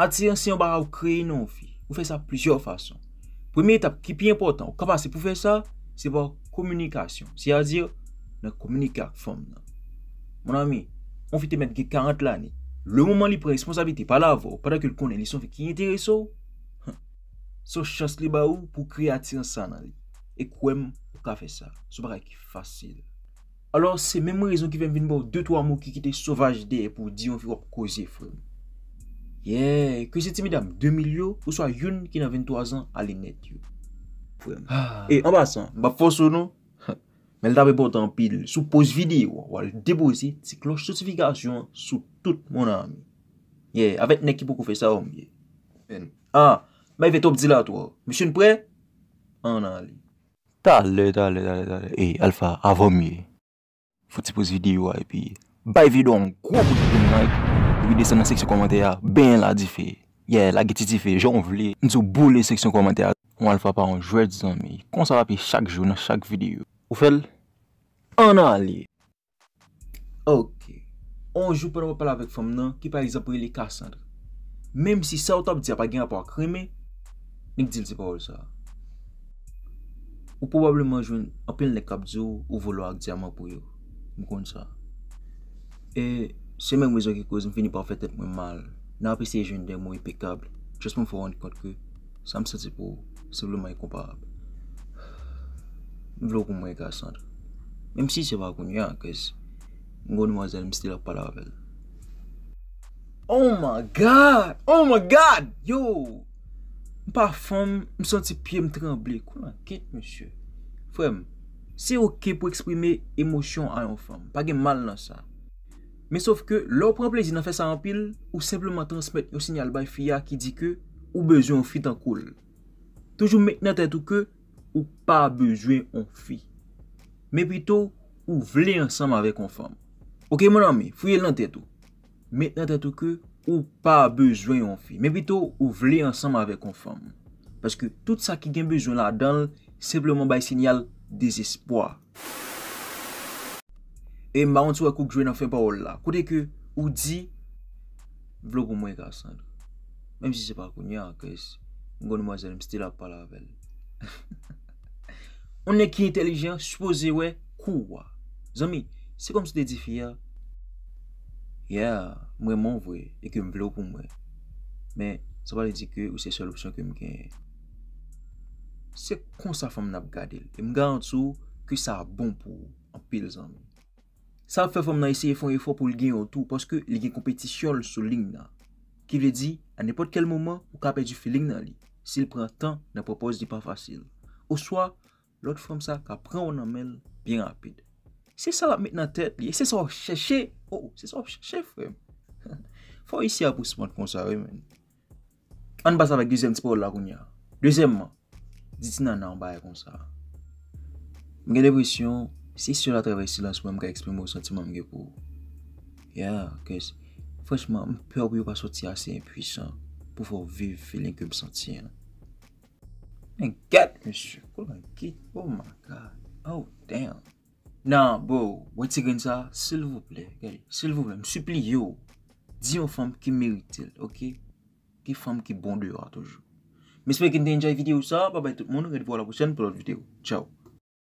Atiransi an ba ra ou kreye nan ou fi, ou fe sa plisyor fason. Premi etap ki pi importan ou kapase pou fe sa, se ba komunikasyon. Se ya dir, nan komunikak fom nan. Mon ami, ou fi te met ge 40 lani, le mouman li pou responsabite pa lavo, padakil konen li son fe ki intereso, son chans li ba ou pou kreye atiransi an nan li. E kouem ou ka fe sa, sou ba re ki fasil. Alors se menmou rezon ki vem vin bo 2-3 mou ki kite sovaj de e pou di an fi kwa kozi fom. Ye, kwen se ti mi dam, 2000 yo, fwoswa youn ki nan 23 an alimet yo E, ambasan, bap fwoswou nou Mèl tabe botan pil, sou pos vidi yo Wale debo isi, se kloj sotifikasyon sou tout moun an Ye, avet nek ki pou koufe sa om Ha, mèy ve top di la to, mèsyoun pre? Anan li Talè, talè, talè, talè, e, eh, alfa, avom yo Fwoti pos vidi yo, epi Bay vidi om, koukou di pou mwen aik vide se nan seksyon komenteya ben la di fe ye la geti ti fe joun vle n sou bou le seksyon komenteya mwen alfa pa an jwet zanmi konsa rapi chak joun nan chak videyo ou fel an a li ok an jw pou nan wapal avek fam nan ki pa yi zapoye li kasand mem si sa wot ap diya pa gen apwa kreme nik dil se pa wou sa ou probableman jw apil ne kap diyo ou volwa ak diya mwen pou yo mwen kon sa e e Se men mwezon ki kouz m fini pa fè tèt mwen mal, nan apè se jen dè mwen y pekab, chas mwen fò ron kòt kè, sa m senti pou, se vlou mwen y komparab. M vlou kou mwen y gassan. Mèm si se wakoun y an kèz, m goun mwazèl m stil ak pala avèl. Oh my god! Oh my god! Yo! M pa fèm, m senti pièm tremble. Kou an kèt mwen chè? Fèm, se ok pou eksprime emosyon an yon fèm, pa gen mal nan sa. Me sof ke, lor pran plezi nan fè sa anpil, ou sepleman transmèt yon sinyal bay fiya ki di ke ou bejwen ou fi tan koul. Toujou mèk nan tètou ke ou pa bejwen ou fi. Mè pito ou vle ansanm avè konform. Ok mounan mi, fuyel nan tètou. Mèk nan tètou ke ou pa bejwen ou fi. Mè pito ou vle ansanm avè konform. Paske tout sa ki gen bejwen la danl sepleman bay sinyal desespoi. E mba an sou akou kouk jwe nan fe ba ou la. Kou de ke ou di, vlo pou mwen ka san. Mem si se pa akou, nye akou es. Mwen kon mwen zanem, sti la pala avel. On ne ki intelijen, soupozi we, kou wa. Zanmi, se kon mwen se dedifi ya, yeah, mwen mwen vwe, e ke mwen vlo pou mwen. Men, sa pali di ke, ou se sol opsyon ke mwen genye. Se kon sa fèm nan ap gade, e mga an sou, ki sa bon pou, an pil zanmou. Sa fè fòm nan y se y fòm e fò pou li gen y otou paske li gen kompetisyol sou ling nan. Ki vle di, an epòt kel mouman ou ka apè di fè ling nan li. Si il prè tan, nan propòs di pa fasil. Ou swa, lòt fòm sa ka prè ou nan mel biè rapid. Se sa la mèt nan tèt li, se sa wò chè chè, ou, oh, se sa wò chè chè frem. Fò y se apousman kon sa wè men. An bas avè gizèm ti pò wò la koun ya. Dezemman, ziti nan nan baye kon sa. M gen depresyon, Se si yo la travè silans wèm gè eksprime wè sentimèm gè pou. Yeah, kè se. Fèchman, m pèw wè yo pa soti asè impwishan. Pou fò viv fèlèn kè m senti. Mè gèt, mè sè. Kò mè gèt. Oh my god. Oh, damn. Nan, bro. Wè tè gen sa. Sè l wè wè wè. Sè l wè wè. M sè pli yo. Di yo fèm ki merite l. Ok? Ki fèm ki bonde wè a toujou. Mè sè mè gen denjè videyo sa. Babay tout moun. Rè di pou wè la